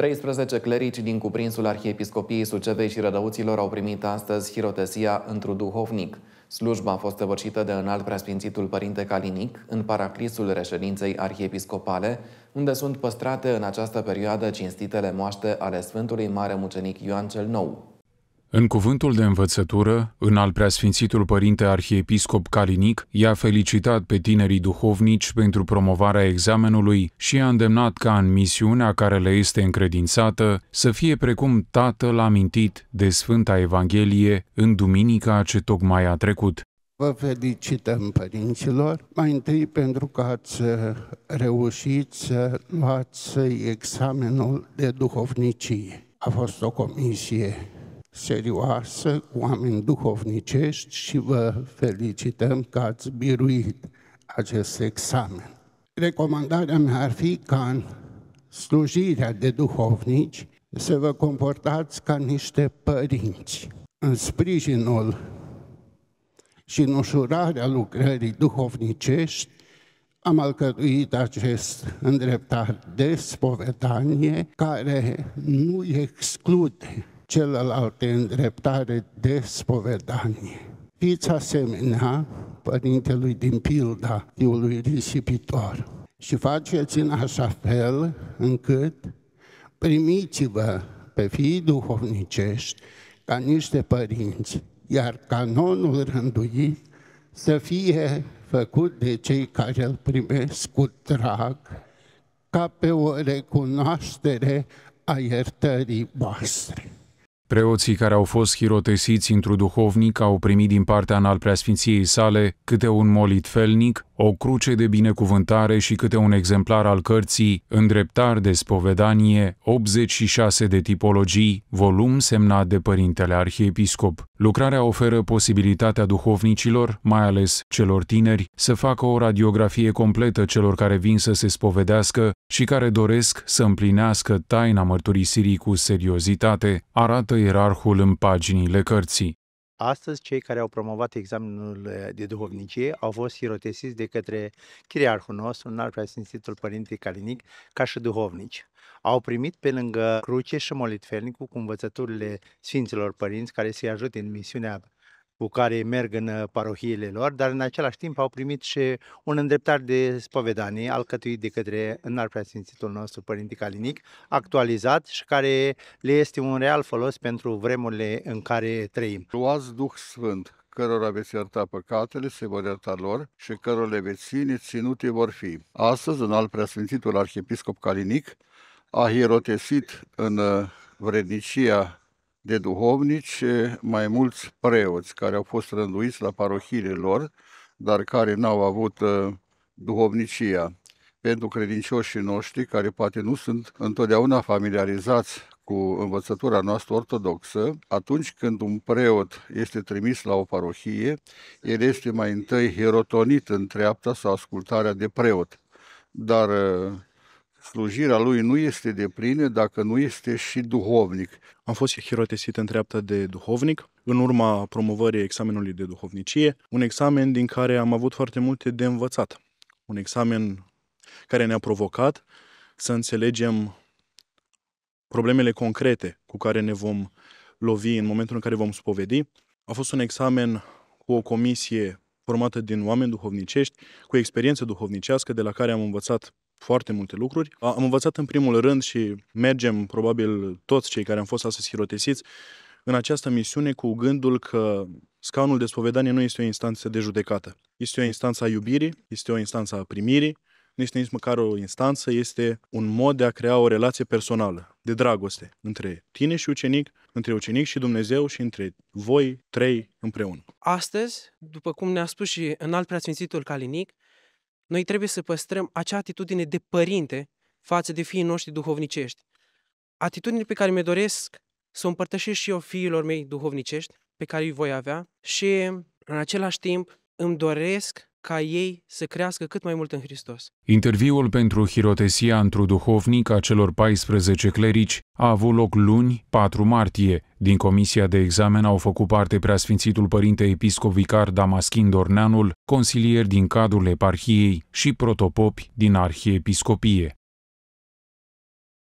13 clerici din cuprinsul Arhiepiscopiei Sucevei și Rădăuților au primit astăzi hirotesia într-un duhovnic. Slujba a fost săvârșită de înalt preasfințitul Părinte Calinic în paraclisul reședinței arhiepiscopale, unde sunt păstrate în această perioadă cinstitele moaște ale Sfântului Mare Mucenic Ioan cel Nou. În cuvântul de învățătură, în al preasfințitul părinte arhiepiscop Calinic, i-a felicitat pe tinerii duhovnici pentru promovarea examenului și i-a îndemnat ca în misiunea care le este încredințată să fie precum tatăl amintit de Sfânta Evanghelie în duminica ce tocmai a trecut. Vă felicităm, părinților, mai întâi pentru că ați reușit să luați examenul de duhovnicie. A fost o comisie serioasă, oameni duhovnicești și vă felicităm că ați biruit acest examen. Recomandarea mea ar fi ca în slujirea de duhovnici să vă comportați ca niște părinți. În sprijinul și în ușurarea lucrării duhovnicești, am alcătuit acest îndreptar de spovedanie care nu exclude celelalte îndreptare de spovedanie. Fiți asemenea părintelui din pilda fiului risipitor și faceți în așa fel încât primiți-vă pe fii duhovnicești ca niște părinți, iar canonul rânduit să fie făcut de cei care îl primesc cu drag, ca pe o recunoaștere a iertării voastre. Preoții care au fost hirotesiți într-un duhovnic au primit din partea în al preasfinției sale câte un molit felnic, o cruce de binecuvântare și câte un exemplar al cărții Îndreptar de spovedanie, 86 de tipologii, volum semnat de Părintele Arhiepiscop. Lucrarea oferă posibilitatea duhovnicilor, mai ales celor tineri, să facă o radiografie completă celor care vin să se spovedească și care doresc să împlinească taina mărturisirii cu seriozitate, arată ierarhul în paginile cărții. Astăzi, cei care au promovat examenul eh, de duhovnicie au fost sirotesiți de către chiriarhul nostru, un alt preasfințitul Părinte Calinic, ca și duhovnici. Au primit pe lângă cruce și molitfernicul cu învățăturile Sfinților Părinți care să-i ajute în misiunea cu care merg în uh, parohiile lor, dar în același timp au primit și un îndreptar de spovedanie alcătuit de către înalt nostru, Părinte Calinic, actualizat și care le este un real folos pentru vremurile în care trăim. Luați Duh Sfânt, cărora veți ierta păcatele, se vor ierta lor și cărora le veți ține, ținute vor fi. Astăzi, în al preasfințitul arhiepiscop Calinic, a hierotesit în uh, vrednicia de duhovnici, mai mulți preoți care au fost rânduiți la parohiile lor, dar care n-au avut duhovnicia. Pentru credincioșii noștri, care poate nu sunt întotdeauna familiarizați cu învățătura noastră ortodoxă, atunci când un preot este trimis la o parohie, el este mai întâi herotonit în treapta sau ascultarea de preot. Dar slujirea lui nu este de plină dacă nu este și duhovnic. Am fost hirotesit în treaptă de duhovnic, în urma promovării examenului de duhovnicie, un examen din care am avut foarte multe de învățat. Un examen care ne-a provocat să înțelegem problemele concrete cu care ne vom lovi în momentul în care vom spovedi. A fost un examen cu o comisie formată din oameni duhovnicești, cu experiență duhovnicească, de la care am învățat foarte multe lucruri. Am învățat în primul rând și mergem probabil toți cei care am fost astăzi hirotesiți în această misiune cu gândul că scaunul de spovedanie nu este o instanță de judecată. Este o instanță a iubirii, este o instanță a primirii, nu este nici măcar o instanță, este un mod de a crea o relație personală, de dragoste, între tine și ucenic, între ucenic și Dumnezeu și între voi trei împreună. Astăzi, după cum ne-a spus și în alt preasfințitul Calinic, noi trebuie să păstrăm acea atitudine de părinte față de fiii noștri duhovnicești. Atitudine pe care mi doresc să o împărtășesc și eu fiilor mei duhovnicești, pe care îi voi avea și în același timp îmi doresc ca ei să crească cât mai mult în Hristos. Interviul pentru hirotesia duhovnic a celor 14 clerici a avut loc luni, 4 martie. Din comisia de examen au făcut parte preasfințitul părinte episcop vicar Damaschin Dorneanul, consilier din cadrul eparhiei și protopopi din arhiepiscopie.